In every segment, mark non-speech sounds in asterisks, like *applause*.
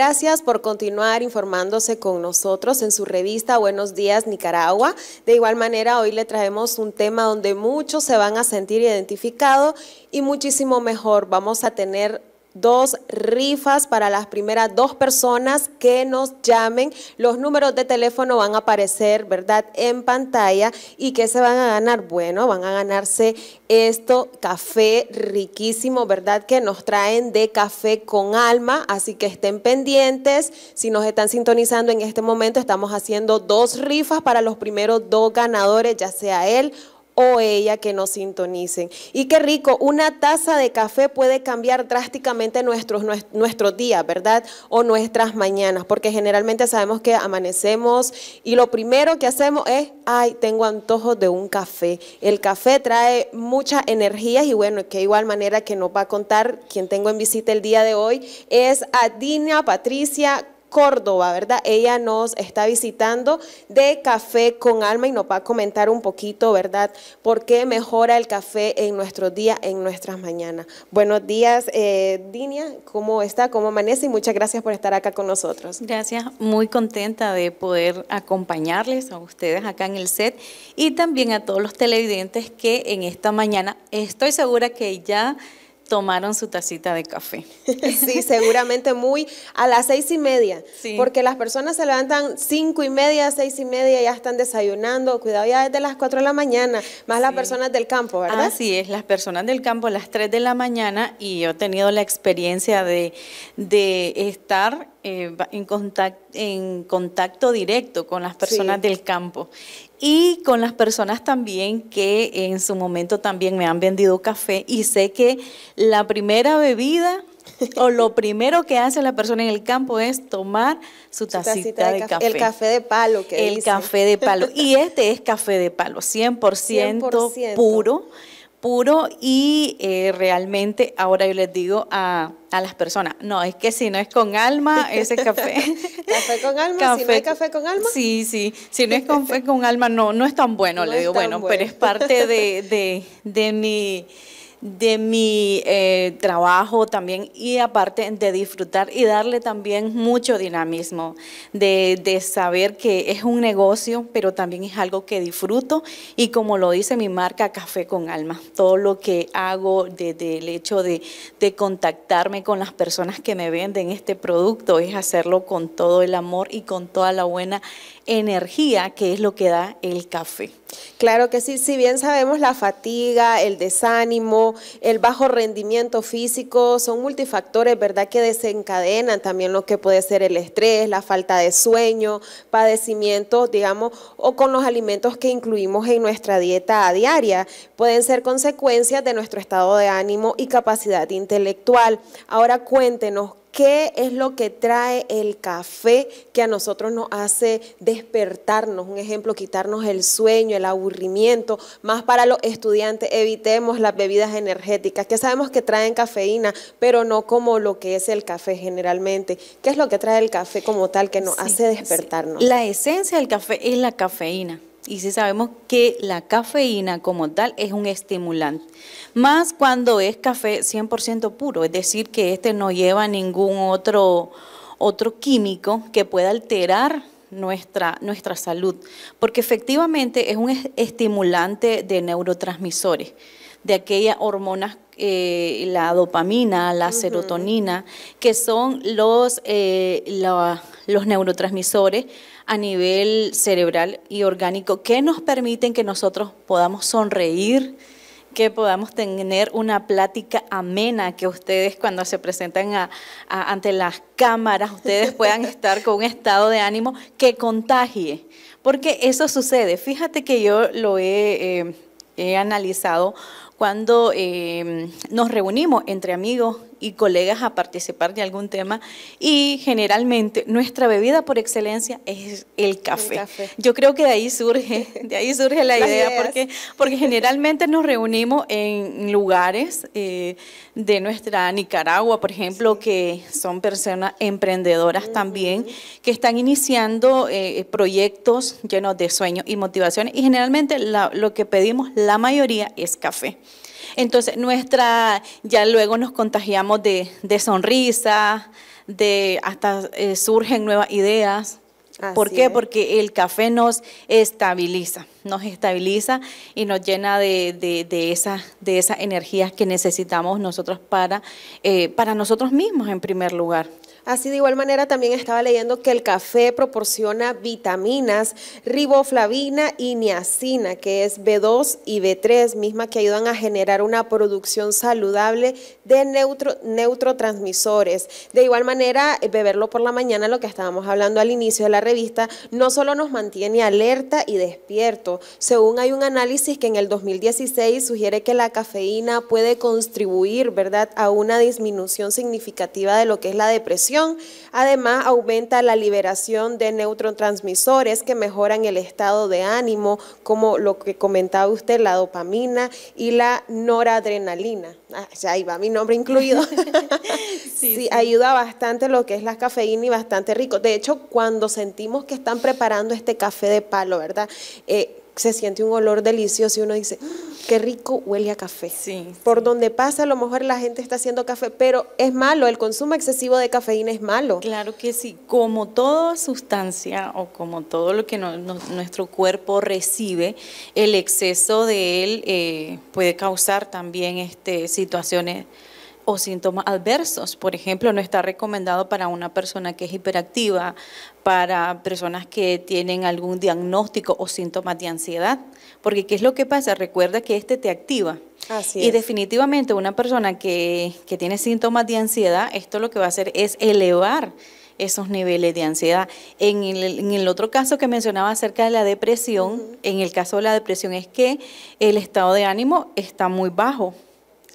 Gracias por continuar informándose con nosotros en su revista Buenos Días Nicaragua. De igual manera, hoy le traemos un tema donde muchos se van a sentir identificados y muchísimo mejor. Vamos a tener dos rifas para las primeras dos personas que nos llamen. Los números de teléfono van a aparecer, ¿verdad?, en pantalla. ¿Y que se van a ganar? Bueno, van a ganarse esto, café riquísimo, ¿verdad?, que nos traen de Café con Alma. Así que estén pendientes. Si nos están sintonizando en este momento, estamos haciendo dos rifas para los primeros dos ganadores, ya sea él o ella que nos sintonicen. Y qué rico, una taza de café puede cambiar drásticamente nuestros, nuestros días, ¿verdad? O nuestras mañanas, porque generalmente sabemos que amanecemos y lo primero que hacemos es, ay, tengo antojo de un café. El café trae mucha energía y bueno, que igual manera que nos va a contar quien tengo en visita el día de hoy es Adina Patricia Córdoba, ¿verdad? Ella nos está visitando de Café con Alma y nos va a comentar un poquito, ¿verdad? ¿Por qué mejora el café en nuestros días, en nuestras mañanas? Buenos días, eh, Dinia, ¿cómo está? ¿Cómo amanece? Y muchas gracias por estar acá con nosotros. Gracias, muy contenta de poder acompañarles a ustedes acá en el set y también a todos los televidentes que en esta mañana estoy segura que ya tomaron su tacita de café. *laughs* Sí, seguramente muy a las seis y media, porque las personas se levantan cinco y media, seis y media, ya están desayunando, cuidado ya desde las cuatro de la mañana, más las personas del campo, ¿verdad? Así es, las personas del campo a las tres de la mañana y yo he tenido la experiencia de, de estar eh, en, en, contacto directo con las personas del campo y con las personas también que en su momento también me han vendido café y sé que la primera bebida o lo *laughs* primero que hace la persona en el campo es tomar su tacita, de, café. El café de palo que El café de palo. *laughs* Y este es café de palo, 100%. puro puro y eh, realmente ahora yo les digo a, a, las personas, no, es que si no es con alma, ese café. *laughs* café con alma, café, si no hay café con alma. Sí, sí, si no es con con alma, no, no es tan bueno, le digo, bueno, bueno, pero es parte de, *laughs* de, de mi de mi eh, trabajo también y aparte de disfrutar y darle también mucho dinamismo, de, saber que es un negocio, pero también es algo que disfruto y como lo dice mi marca Café con Alma, todo lo que hago desde el hecho de, de contactarme con las personas que me venden este producto es hacerlo con todo el amor y con toda la buena energía que es lo que da el café. Claro que sí, si bien sabemos la fatiga, el desánimo, el bajo rendimiento físico, son multifactores, ¿verdad?, que desencadenan también lo que puede ser el estrés, la falta de sueño, padecimientos, digamos, o con los alimentos que incluimos en nuestra dieta diaria. Pueden ser consecuencias de nuestro estado de ánimo y capacidad intelectual. Ahora cuéntenos, ¿Qué es lo que trae el café que a nosotros nos hace despertarnos? Un ejemplo, quitarnos el sueño, el aburrimiento. Más para los estudiantes, evitemos las bebidas energéticas, que sabemos que traen cafeína, pero no como lo que es el café generalmente. ¿Qué es lo que trae el café como tal que nos hace despertarnos? La esencia del café es la cafeína y sí sabemos que la cafeína como tal es un estimulante, más cuando es café 100% puro, es decir, que este no lleva ningún otro, otro químico que pueda alterar nuestra, nuestra salud, porque efectivamente es un estimulante de neurotransmisores, de aquellas hormonas, eh, la dopamina, la serotonina, que son los, eh, los neurotransmisores a nivel cerebral y orgánico que nos permiten que nosotros podamos sonreír, que podamos tener una plática amena, que ustedes cuando se presentan ante las cámaras, ustedes puedan *laughs* estar con un estado de ánimo que contagie, porque eso sucede. Fíjate que yo lo he eh, analizado cuando em, nos reunimos entre amigos y colegas a participar de algún tema y generalmente nuestra bebida por excelencia es el café. Yo creo que de ahí surge, de ahí surge la *laughs* idea porque, porque generalmente nos reunimos en lugares eh, de nuestra Nicaragua, por ejemplo, que son personas emprendedoras también, que están iniciando eh, proyectos llenos de sueños y motivaciones y generalmente lo que pedimos la mayoría es café. Entonces, nuestra, ya luego nos contagiamos de, de sonrisas, de hasta eh, surgen nuevas ideas. ¿Por qué? Porque el café nos estabiliza, nos estabiliza y nos llena de, de, esas, energías que necesitamos nosotros para, eh, para nosotros mismos en primer lugar. Así de igual manera también estaba leyendo que el café proporciona vitaminas, riboflavina y niacina, que es B2 y B3, misma que ayudan a generar una producción saludable de neutro, neurotransmisores. De igual manera, beberlo por la mañana, lo que estábamos hablando al inicio de la revista, no solo nos mantiene alerta y despierto. Según hay un análisis que en el 2016 sugiere que la cafeína puede contribuir, ¿verdad?, a una disminución significativa de lo que es la depresión Además, aumenta la liberación de neurotransmisores que mejoran el estado de ánimo, como lo que comentaba usted, la dopamina y la noradrenalina. Ah, ya ahí va mi nombre incluido. *laughs* sí, ayuda bastante lo que es la cafeína y bastante rico. De hecho, cuando sentimos que están preparando este café de palo, ¿verdad? Eh, se siente un olor delicioso y uno dice, ah, qué rico huele a café. Sí. Por donde pasa, a lo mejor la gente está haciendo café, pero es malo, el consumo excesivo de cafeína es malo. Claro que sí, como toda sustancia o como todo lo que nuestro cuerpo recibe, el exceso de él eh, puede causar también este, situaciones o síntomas adversos. Por ejemplo, no está recomendado para una persona que es hiperactiva, para personas que tienen algún diagnóstico o síntomas de ansiedad. Porque ¿qué es lo que pasa? Recuerda que este te activa. y definitivamente una persona que, tiene síntomas de ansiedad, esto lo que va a hacer es elevar esos niveles de ansiedad. En el, otro caso que mencionaba acerca de la depresión, en el caso de la depresión es que el estado de ánimo está muy bajo.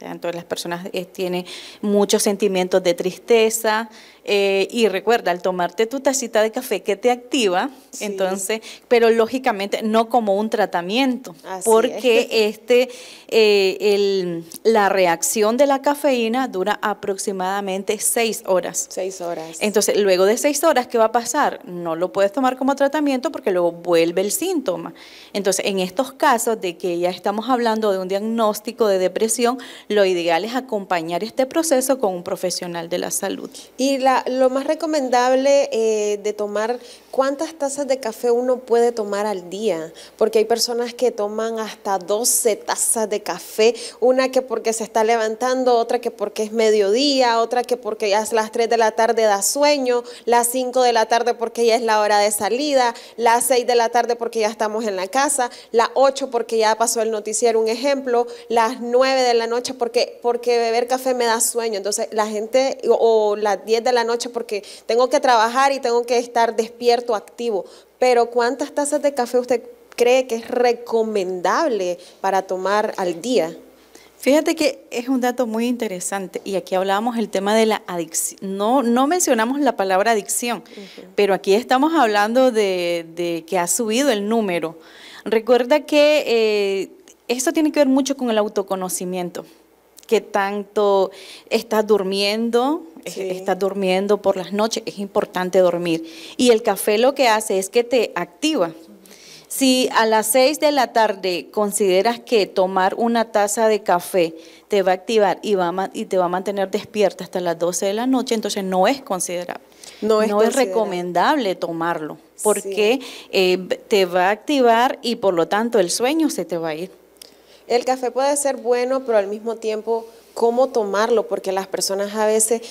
Entonces las personas eh, tienen muchos sentimientos de tristeza, eh, y recuerda, al tomarte tu tacita de café que te activa, entonces, pero lógicamente no como un tratamiento, porque *laughs* este, eh, la reacción de la cafeína dura aproximadamente seis horas. Seis horas. Entonces, luego de seis horas, ¿qué va a pasar? No lo puedes tomar como tratamiento porque luego vuelve el síntoma. Entonces, en estos casos de que ya estamos hablando de un diagnóstico de depresión, lo ideal es acompañar este proceso con un profesional de la salud. Y la lo más recomendable eh, de tomar, ¿cuántas tazas de café uno puede tomar al día? Porque hay personas que toman hasta 12 tazas de café, una que porque se está levantando, otra que porque es mediodía, otra que porque ya es las 3 de la tarde da sueño, las 5 de la tarde porque ya es la hora de salida, las 6 de la tarde porque ya estamos en la casa, las 8 porque ya pasó el noticiero, un ejemplo, las 9 de la noche porque, porque beber café me da sueño. Entonces, la gente o, o las 10 de la noche porque tengo que trabajar y tengo que estar despierto, activo. Pero ¿cuántas tazas de café usted cree que es recomendable para tomar al día? Fíjate que es un dato muy interesante y aquí hablábamos el tema de la adicción. No, no mencionamos la palabra adicción, pero aquí estamos hablando de, que ha subido el número. Recuerda que eh, esto tiene que ver mucho con el autoconocimiento, que tanto estás durmiendo, está estás durmiendo por las noches, es importante dormir. Y el café lo que hace es que te activa. Si a las 6 de la tarde consideras que tomar una taza de café te va a activar y, va y te va a mantener despierta hasta las 12 de la noche, entonces no es considerable. No es, no es recomendable tomarlo porque eh, te va a activar y por lo tanto el sueño se te va a ir. El café puede ser bueno, pero al mismo tiempo cómo tomarlo, porque las personas a veces,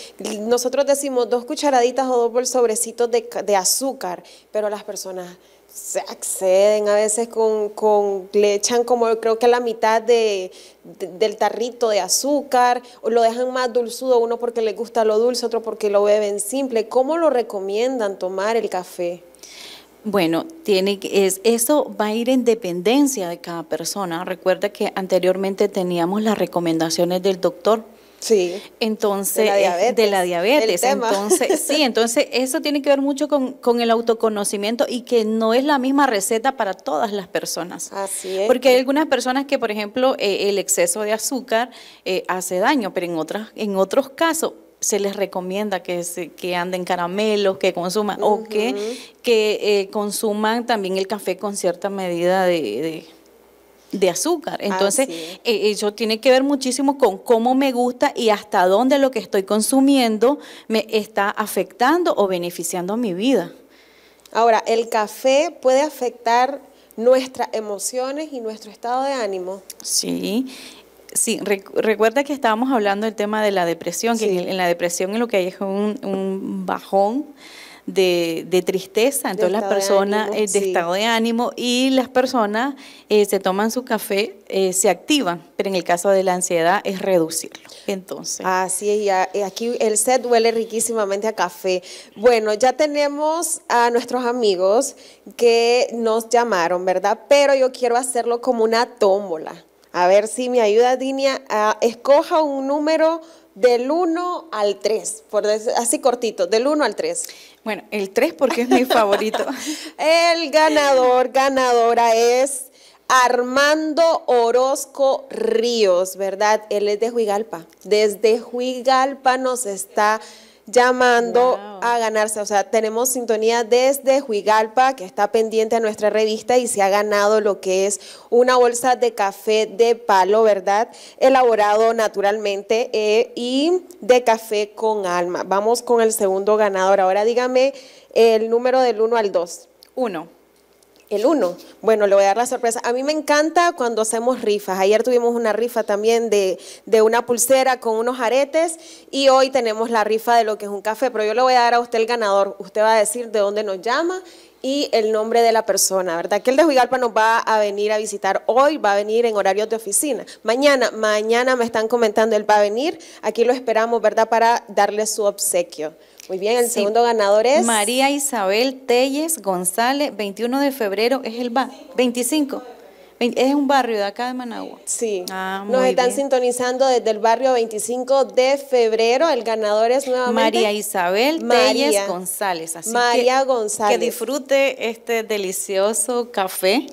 nosotros decimos dos cucharaditas o dos sobrecitos de, de azúcar, pero las personas se acceden a veces con, con, le echan como creo que la mitad del tarrito de azúcar, o lo dejan más dulzudo, uno porque le gusta lo dulce, otro porque lo beben simple. ¿Cómo lo recomiendan tomar el café? Bueno, tiene, es, eso va a ir en dependencia de cada persona. Recuerda que anteriormente teníamos las recomendaciones del doctor. Sí. Entonces, de la eh, diabetes. la diabetes. Entonces, *laughs* sí, entonces eso tiene que ver mucho con, el autoconocimiento y que no es la misma receta para todas las personas. Así es. Porque hay algunas personas que, por ejemplo, eh, el exceso de azúcar eh, hace daño, pero en, otras, en otros casos se les recomienda que, que anden caramelos, que consuman o que, eh, consuman también el café con cierta medida de, azúcar. Entonces, eh, eso tiene que ver muchísimo con cómo me gusta y hasta dónde lo que estoy consumiendo me está afectando o beneficiando mi vida. Ahora, el café puede afectar nuestras emociones y nuestro estado de ánimo. Sí, Sí, recuerda que estábamos hablando del tema de la depresión, que en, la depresión lo que hay es un, bajón de, tristeza, entonces las personas, eh, de, estado de ánimo, y las personas eh, se toman su café, eh, se activan, pero en el caso de la ansiedad es reducirlo. Entonces. Así es, y aquí el set duele riquísimamente a café. Bueno, ya tenemos a nuestros amigos que nos llamaron, ¿verdad? Pero yo quiero hacerlo como una tómbola. A ver si me ayuda, Dinia. Ah, escoja un número del 1 al 3, por así cortito, del 1 al 3. Bueno, el 3 porque es mi *laughs* favorito. el ganador, ganadora es Armando Orozco Ríos, ¿verdad? Él es de Huigalpa. Desde Huigalpa nos está llamando a ganarse. O sea, tenemos sintonía desde Juigalpa, que está pendiente a nuestra revista y se ha ganado lo que es una bolsa de café de palo, ¿verdad? Elaborado naturalmente eh, y de café con alma. Vamos con el segundo ganador. Ahora dígame el número del 1 al 2. 1. El uno, Bueno, le voy a dar la sorpresa. A mí me encanta cuando hacemos rifas. Ayer tuvimos una rifa también de, una pulsera con unos aretes y hoy tenemos la rifa de lo que es un café, pero yo le voy a dar a usted el ganador. Usted va a decir de dónde nos llama y el nombre de la persona, ¿verdad? Que el de Huigalpa nos va a venir a visitar hoy, va a venir en horarios de oficina. Mañana, mañana me están comentando, él va a venir. Aquí lo esperamos, ¿verdad? Para darle su obsequio. Muy bien, el segundo ganador es... María Isabel Telles González, 21 de febrero, es el bar, 25. Es un barrio de acá de Managua. Sí. Ah, Nos están sintonizando desde el barrio 25 de febrero. El ganador es nuevamente María Isabel Telles González. Así María González. Que disfrute este delicioso café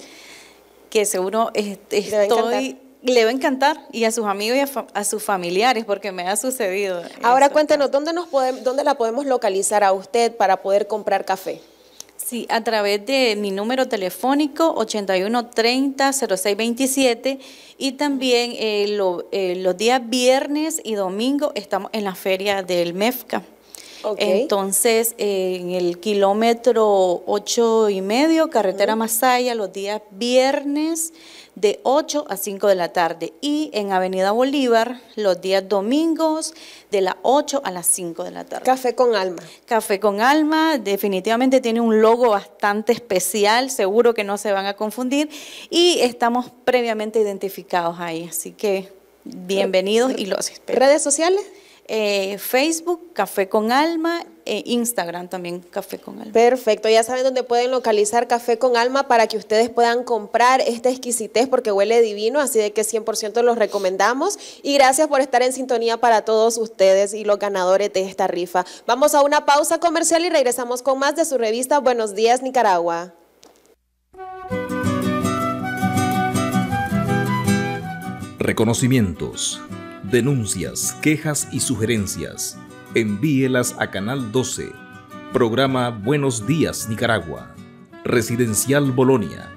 que seguro estoy le va a encantar y a sus amigos y a, sus familiares porque me ha sucedido. Ahora cuéntanos, cuéntenos, ¿dónde, nos podemos, ¿dónde la podemos localizar a usted para poder comprar café? Sí, a través de mi número telefónico 8130-0627 y también eh, eh, los días viernes y domingo estamos en la feria del MEFCA. Entonces, en el kilómetro ocho y medio, carretera Masaya, los días viernes de 8 a 5 de la tarde y en Avenida Bolívar los días domingos de las 8 a las 5 de la tarde. Café con alma. Café con alma, definitivamente tiene un logo bastante especial, seguro que no se van a confundir y estamos previamente identificados ahí, así que bienvenidos y los espero. ¿Redes sociales? Eh, Facebook, Café con Alma, e Instagram también, Café con Alma. Perfecto, ya saben dónde pueden localizar Café con Alma para que ustedes puedan comprar esta exquisitez porque huele divino, así de que 100% los recomendamos. Y gracias por estar en sintonía para todos ustedes y los ganadores de esta rifa. Vamos a una pausa comercial y regresamos con más de su revista Buenos Días Nicaragua. Reconocimientos denuncias, quejas y sugerencias, envíelas a Canal 12, programa Buenos Días Nicaragua, Residencial Bolonia,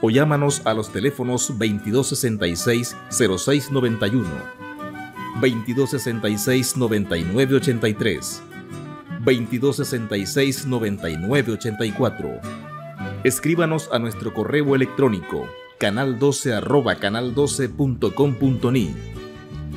o llámanos a los teléfonos 2266-0691, 2266-9983, 2266-9984. Escríbanos a nuestro correo electrónico canal12 arroba canal12.com.ni